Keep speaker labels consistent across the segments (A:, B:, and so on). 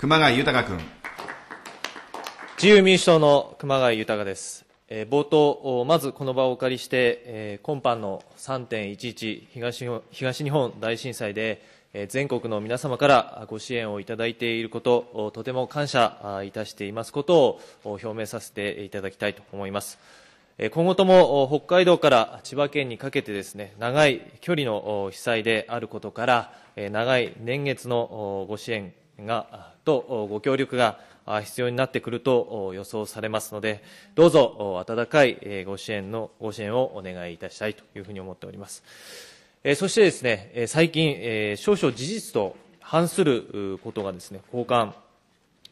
A: 熊谷豊君。自由民主党の熊谷豊です。えー、冒頭、まずこの場をお借りして、えー、今般の3.11東東日本大震災で、えー、全国の皆様からご支援をいただいていること、とても感謝いたしていますことを表明させていただきたいと思います。今後とも北海道から千葉県にかけてですね、長い距離の被災であることから、長い年月のご支援、が、とご協力が必要になってくると予想されますので、どうぞ温かいご支援の、ご支援をお願いいたしたいというふうに思っております。そしてですね、最近、少々事実と反することがですね、交換、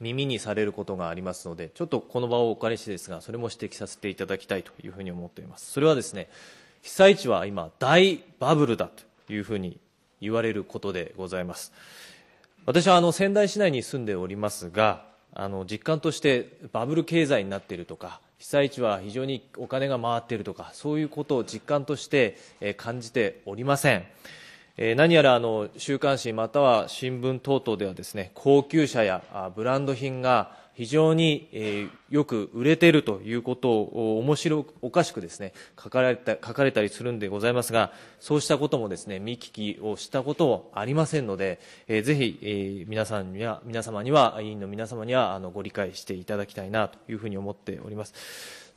A: 耳にされることがありますので、ちょっとこの場をお借りしてですが、それも指摘させていただきたいというふうに思っております。それはですね、被災地は今、大バブルだというふうに言われることでございます。私はあの仙台市内に住んでおりますがあの実感としてバブル経済になっているとか被災地は非常にお金が回っているとかそういうことを実感として感じておりません。え何やらあの週刊誌または新聞等々ではですね高級車やブランド品が非常に、えー、よく売れているということを面白おかしくですね書かれた書かれたりするんでございますがそうしたこともですね見聞きをしたことはありませんので、えー、ぜひ、えー、皆さんには皆様には委員の皆様にはあのご理解していただきたいなというふうに思っております。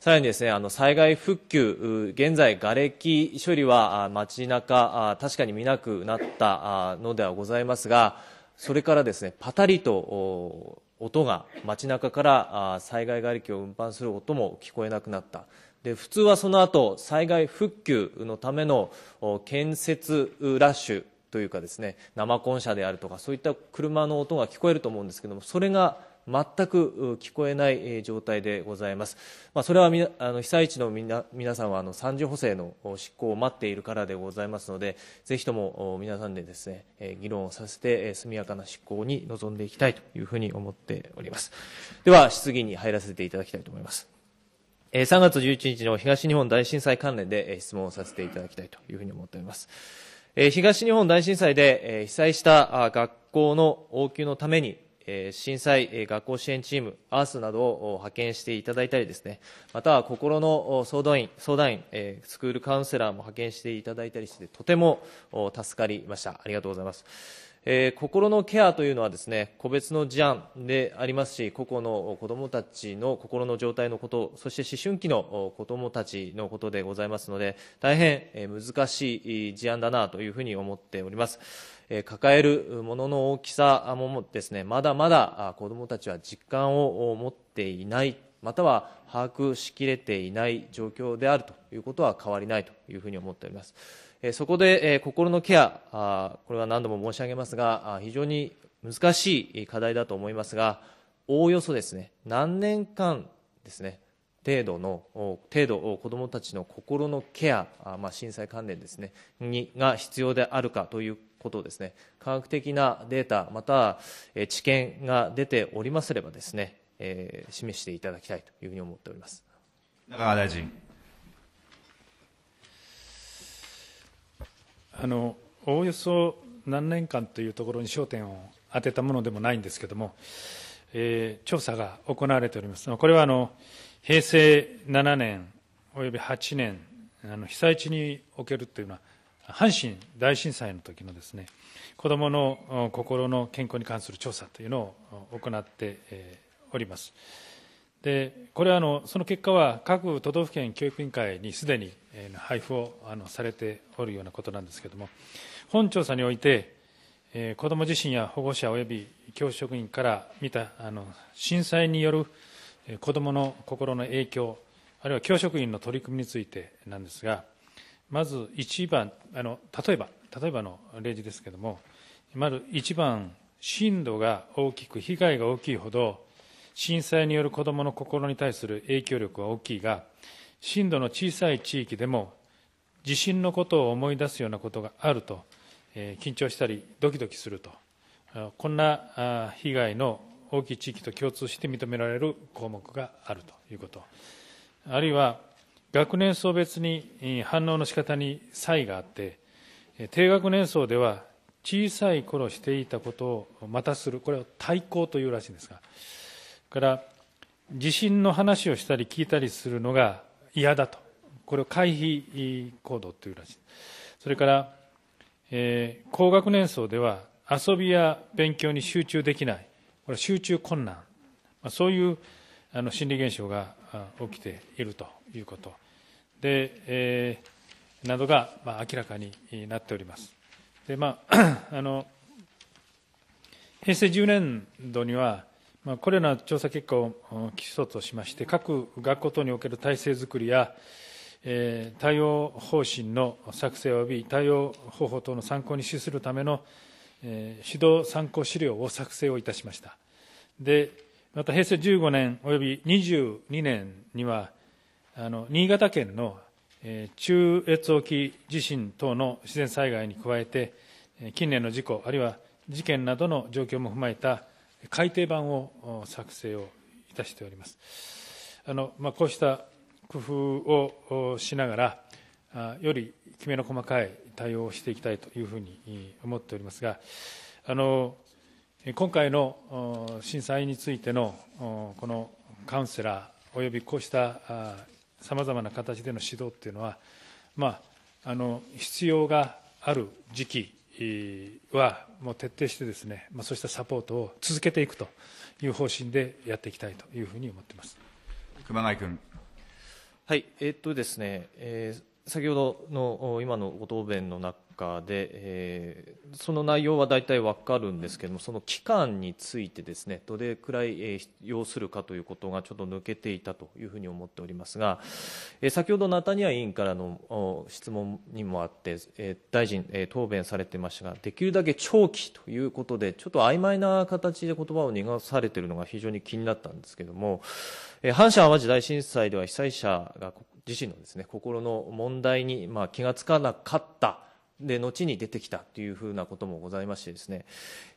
A: さらにですね、あの災害復旧、現在、瓦礫処理は街中確かに見なくなったのではございますが、それからですね、パタリと音が街中から災害がれきを運搬する音も聞こえなくなったで普通はその後災害復旧のための建設ラッシュというかですね生コン車であるとかそういった車の音が聞こえると思うんですけどもそれが全く聞こえない状態でございます、まあ、それはあの被災地の皆さんはあの三次補正の執行を待っているからでございますのでぜひとも皆さんでですね議論をさせて速やかな執行に臨んでいきたいというふうに思っておりますでは質疑に入らせていただきたいと思います3月11日の東日本大震災関連で質問をさせていただきたいというふうに思っております。東日本大震災で被災した学校の応急のために震災学校支援チーム、アースなどを派遣していただいたりですね、または心の相談員、相談員、スクールカウンセラーも派遣していただいたりして、とても助かりました。ありがとうございます。えー、心のケアというのはですね個別の事案でありますし個々の子どもたちの心の状態のことそして思春期の子どもたちのことでございますので大変難しい事案だなというふうに思っております。抱えるものの大きさもですね、まだまだ子どもたちは実感を持っていない、または把握しきれていない状況であるということは変わりないというふうに思っております。そこで心のケア、これは何度も申し上げますが、非常に難しい課題だと思いますが、おおよそですね、何年間ですね、程度の、程度、子どもたちの心のケア、まあ、震災関連ですね、にが必要であるかということですね、科学的なデータ、または知見が出ておりますればですね、えー、示していただきたいというふうに思っております。中川大臣。
B: あの、おおよそ何年間というところに焦点を当てたものでもないんですけれども、えー、調査が行われております。これはあの平成7年および8年、あの被災地におけるというのは、阪神大震災の時のですね子どもの心の健康に関する調査というのを行っております。でこれはあのその結果は各都道府県教育委員会にすでに配布をあのされておるようなことなんですけれども本調査において、え子ども自身や保護者及び教職員から見たあの震災による子どもの心の影響あるいは教職員の取り組みについてなんですがまず1番あの例えば例えばの例示ですけれどもまず1番震度が大きく被害が大きいほど震災による子どもの心に対する影響力は大きいが震度の小さい地域でも地震のことを思い出すようなことがあると、えー、緊張したりドキドキするとこんな被害の大きい地域と共通して認められる項目があるということあるいは学年層別に反応の仕方に差異があって低学年層では小さい頃していたことをまたするこれを対抗というらしいんですがから地震の話をしたり聞いたりするのが嫌だとこれを回避行動というらしいそれから、えー、高学年層では遊びや勉強に集中できないこれは集中困難、まあ、そういうあの心理現象が起きているということで、えー、などが、まあ、明らかになっております。でまあ、あの平成10年度には、まあ、これらの調査結果を基礎としまして、各学校等における体制づくりや、えー、対応方針の作成及び対応方法等の参考に資するための、えー、指導参考資料を作成をいたしました。でまた平成15年および22年には、あの新潟県の、え中越沖地震等の自然災害に加えて、近年の事故、あるいは事件などの状況も踏まえた改訂版を作成をいたしております。あのまあ、こうした工夫をしながら、あよりきめの細かい対応をしていきたいというふうに思っておりますが、あの今回の震災についてのこのカウンセラーおよびこうしたさまざまな形での指導というのは、まあ、あの必要がある時期はもう徹底してですね、まあ、そうしたサポートを続けていくという方針でやっていきたいというふうに思っています熊谷君。
A: はいえー、っとですね、えー先ほどの今のご答弁の中かで、えー、その内容は大体わかるんですけども、その期間についてですね、どれくらい、えー、要するかということがちょっと抜けていたというふうに思っておりますが、えー、先ほどナタニア委員からの質問にもあって、えー、大臣、えー、答弁されていましたが、できるだけ長期ということで、ちょっと曖昧な形で言葉を濁されているのが非常に気になったんですけども、えー、阪神・淡路大震災では被災者が自身のですね、心の問題に、まあ、気がつかなかった。で、後に出てきたというふうなこともございましてですね、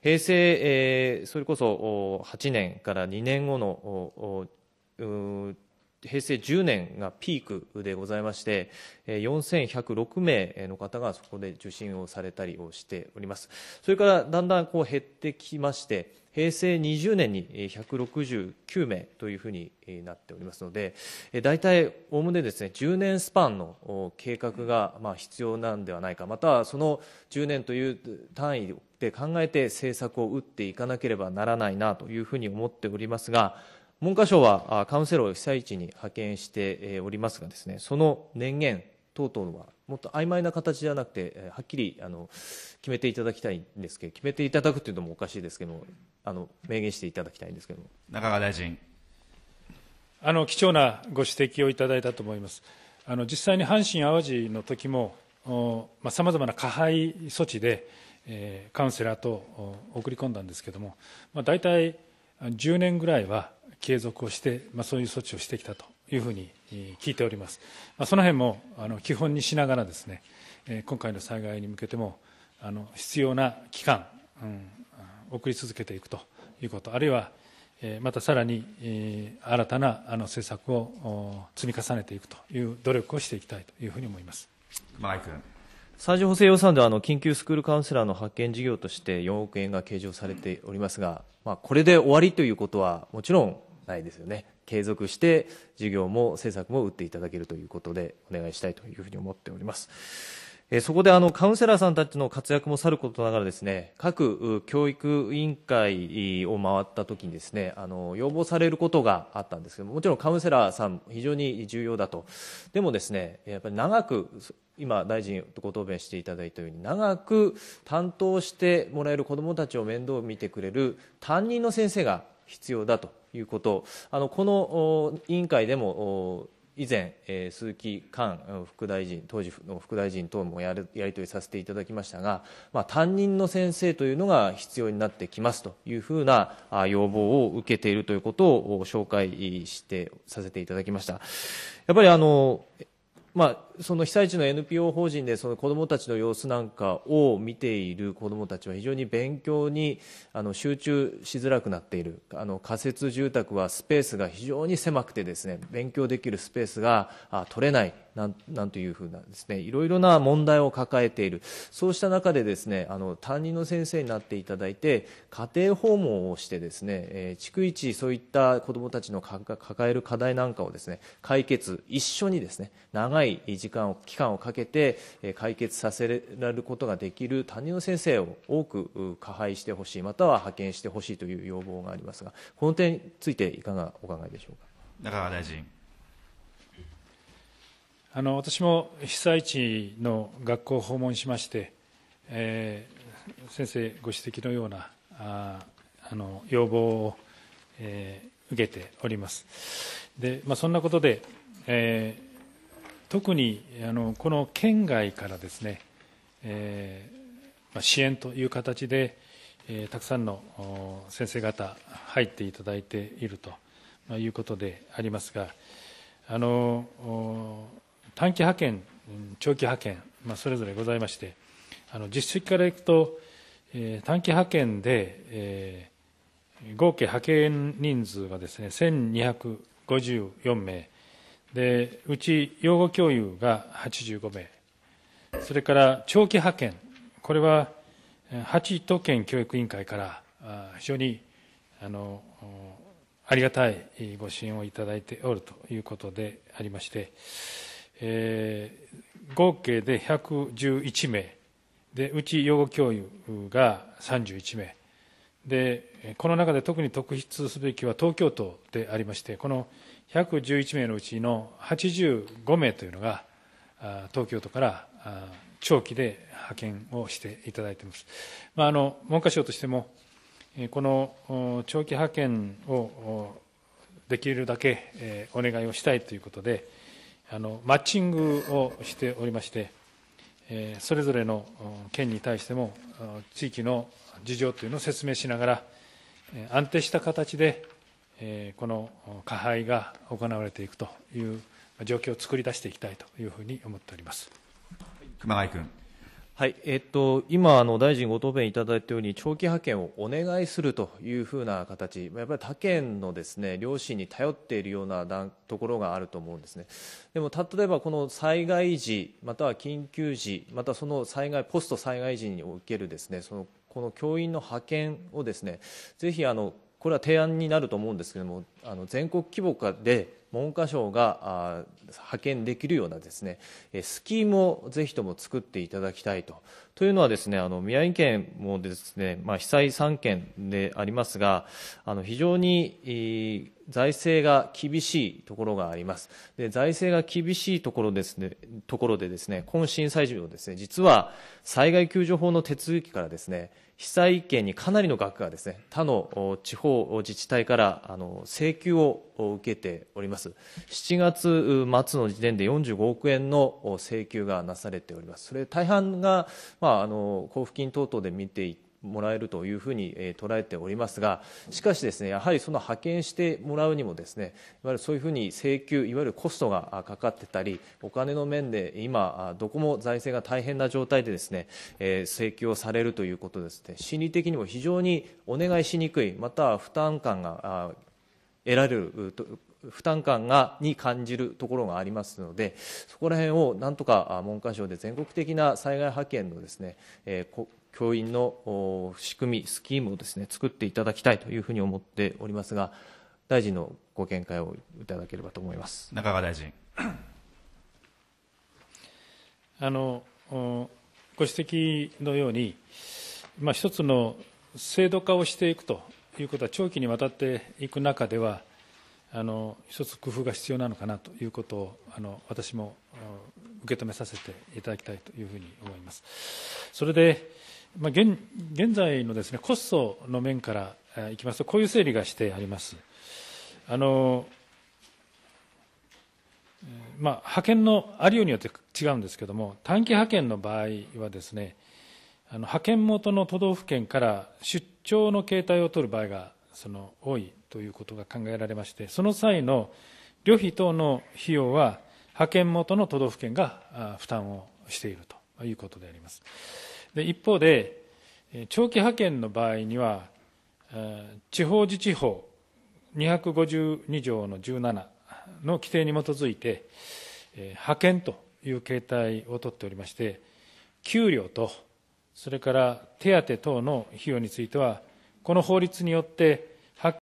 A: 平成、えー、それこそ8年から2年後の、平成10年がピークでございまして、4106名の方がそこで受診をされたりをしております。それからだんだんこう減ってきまして、平成20年に169名というふうになっておりますので、大体おおむねですね、10年スパンの計画がまあ必要なんではないか、またはその10年という単位で考えて政策を打っていかなければならないなというふうに思っておりますが、文科省はカウンセラーを被災地に派遣しておりますがですね、その年限等々はもっと曖昧な形じゃなくて、はっきりあの決めていただきたいんですけど、決めていただくというのもおかしいですけども、あの明言し
B: ていただきたいんですけど中川大臣あの貴重なご指摘をいただいたと思います。あの実際に阪神・淡路の時もさまざ、まな加配措置で、えー、カウンセラーと送り込んだんですけども、まあ、大体10年ぐらいは継続をして、まあ、そういう措置をしてきたというふうにえ聞いております、まあ、その辺もあの基本にしながらですね、えー、今回の災害に向けてもあの必要な期間、うん、送り続けていくということ、あるいはまたさらに新たな政策を積み重ねていくという努力をしていきたいというふうに思います熊井君。最上補正予算ではあ
A: の緊急スクールカウンセラーの派遣事業として4億円が計上されておりますが、まあ、これで終わりということはもちろんないですよね、継続して事業も政策も打っていただけるということで、お願いしたいというふうに思っております。そこであのカウンセラーさんたちの活躍もさることながらですね、各教育委員会を回ったときにですね、あの要望されることがあったんですけども、もちろんカウンセラーさん非常に重要だと。でもですね、やっぱり長く今大臣ご答弁していただいたように長く担当してもらえる子どもたちを面倒を見てくれる担任の先生が必要だということあのこの委員会でも以前、えー、鈴木官副大臣、当時の副大臣等もやるやり取りさせていただきましたが、まあ、担任の先生というのが必要になってきますというふうな要望を受けているということを紹介してさせていただきました。やっぱりあのまあ、その被災地の NPO 法人でその子どもたちの様子なんかを見ている子どもたちは非常に勉強にあの集中しづらくなっているあの仮設住宅はスペースが非常に狭くてですね勉強できるスペースが取れないなんなんというふうなですねいろいろな問題を抱えているそうした中でですねあの担任の先生になっていただいて家庭訪問をしてですね、えー、逐一そういった子どもたちの抱える課題なんかをですね解決一緒にですね長い時間を期間をかけて解決させられることができる担任の先生を多く加配してほしいまたは派遣してほしいという要望があ
B: りますがこの点についていかがお考えでしょうか。中川大臣あの私も被災地の学校を訪問しまして、えー、先生ご指摘のようなああの要望を、えー、受けておりますで、まあ、そんなことで、えー、特にあのこの県外からですね、えまあ、支援という形で、えたくさんの先生方入っていただいているということでありますがあの短期派遣、長期派遣、まあ、それぞれございまして、あの実績からいくと、えー、短期派遣で、えー、合計派遣人数がですね、1254名で、うち養護教諭が85名、それから長期派遣、これは8都県教育委員会から非常にあのありがたいご支援をいただいておるということでありまして、えー、合計で111名でうち養護教諭が31名でこの中で特に特筆すべきは東京都でありましてこの111名のうちの85名というのが東京都から長期で派遣をしていただいています、まあ、あの文科省としてもこの長期派遣をできるだけお願いをしたいということで、あのマッチングをしておりまして、えー、それぞれの県に対しても地域の事情というのを説明しながら、え安定した形で、えー、この加配が行われていくという状況を作り出していきたいというふうに思っております
A: 熊谷君。はいえっと、今あの、大臣ご答弁いただいたように、長期派遣をお願いするというふうな形、やっぱり他県のです、ね、両親に頼っているようなところがあると思うんですね、でも例えばこの災害時、または緊急時、またその災害ポスト災害時におけるです、ね、そのこの教員の派遣をです、ね、ぜひあのこれは提案になると思うんですけどもあの全国規模で文科省が派遣できるようなですねスキームをぜひとも作っていただきたいと。というのはですねあの宮城県もですね、まあ、被災3県でありますがあの非常に、財政が厳しいところがありますで財政が厳しいところですねところでですね今震災時をですね実は災害救助法の手続きからですね被災県にかなりの額がですね、他の地方自治体からあの請求を受けております。7月末の時点で45億円の請求がなされております。それ大半が、まあ、あの交付金等々で見ていもらえるというふうに、え捉えておりますが、しかしですね、やはりその派遣してもらうにもですね、いわゆるそういうふうに請求、いわゆるコストがかかってたり、お金の面で今、どこも財政が大変な状態でですね、え請求をされるということですね、心理的にも非常にお願いしにくい、または負担感が得られる負担感がに感じるところがありますのでそこら辺をなんとか文科省で全国的な災害派遣のですね、えー教員の仕組み、スキームをですね作っていただきたいというふうに思っておりますが、大臣のご見解をいただければと思います中川大臣。
B: あのご指摘のように、まあ、一つの制度化をしていくということは、長期にわたっていく中では、あの一つ工夫が必要なのかなということをあの私も受け止めさせていただきたいというふうに思います。それで、まあ、現現在のです、ね、コストの面からいきますと、こういう整理がしてあります。あのまあ、派遣のありようによって違うんですけれども、短期派遣の場合はですね、あの派遣元の都道府県から出張の形態を取る場合がその多いということが考えられまして、その際の旅費等の費用は、派遣元の都道府県が負担をしているということであります。で一方で、長期派遣の場合には、地方自治法252条の17の規定に基づいて、派遣という形態をとっておりまして、給料と、それから手当等の費用については、この法律によって